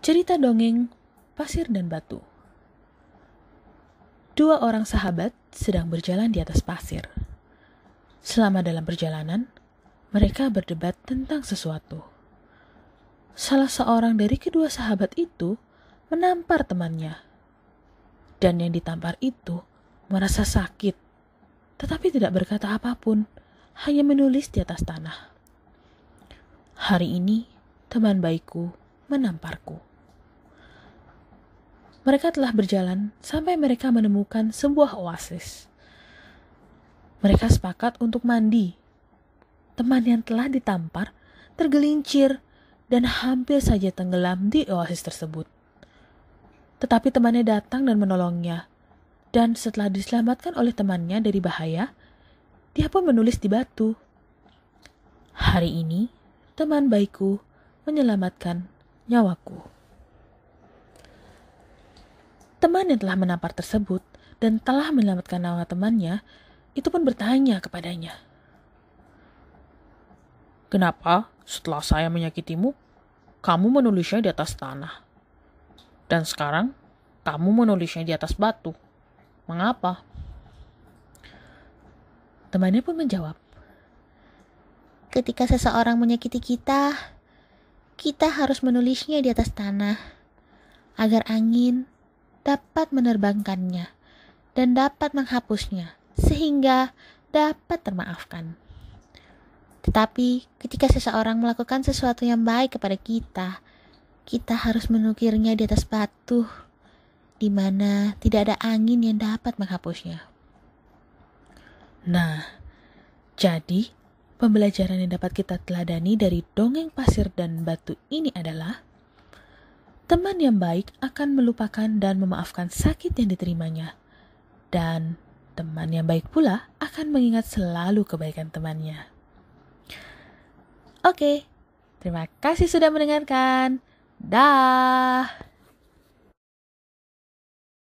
Cerita dongeng pasir dan batu. Dua orang sahabat sedang berjalan di atas pasir. Selama dalam perjalanan, mereka berdebat tentang sesuatu. Salah seorang dari kedua sahabat itu menampar temannya, dan yang ditampar itu merasa sakit, tetapi tidak berkata apapun, hanya menulis di atas tanah. Hari ini, teman baikku menamparku. Mereka telah berjalan sampai mereka menemukan sebuah oasis. Mereka sepakat untuk mandi. Teman yang telah ditampar tergelincir dan hampir saja tenggelam di oasis tersebut. Tetapi temannya datang dan menolongnya. Dan setelah diselamatkan oleh temannya dari bahaya, dia pun menulis di batu. Hari ini, teman baikku menyelamatkan nyawaku. Teman yang telah menampar tersebut dan telah menyelamatkan nyawa temannya, itu pun bertanya kepadanya. Kenapa setelah saya menyakitimu, kamu menulisnya di atas tanah? Dan sekarang, kamu menulisnya di atas batu. Mengapa? Temannya pun menjawab, Ketika seseorang menyakiti kita, kita harus menulisnya di atas tanah agar angin dapat menerbangkannya dan dapat menghapusnya sehingga dapat termaafkan. Tetapi ketika seseorang melakukan sesuatu yang baik kepada kita, kita harus menukirnya di atas batu di mana tidak ada angin yang dapat menghapusnya. Nah, jadi pembelajaran yang dapat kita teladani dari dongeng pasir dan batu ini adalah Teman yang baik akan melupakan dan memaafkan sakit yang diterimanya, dan teman yang baik pula akan mengingat selalu kebaikan temannya. Oke, terima kasih sudah mendengarkan. Dah.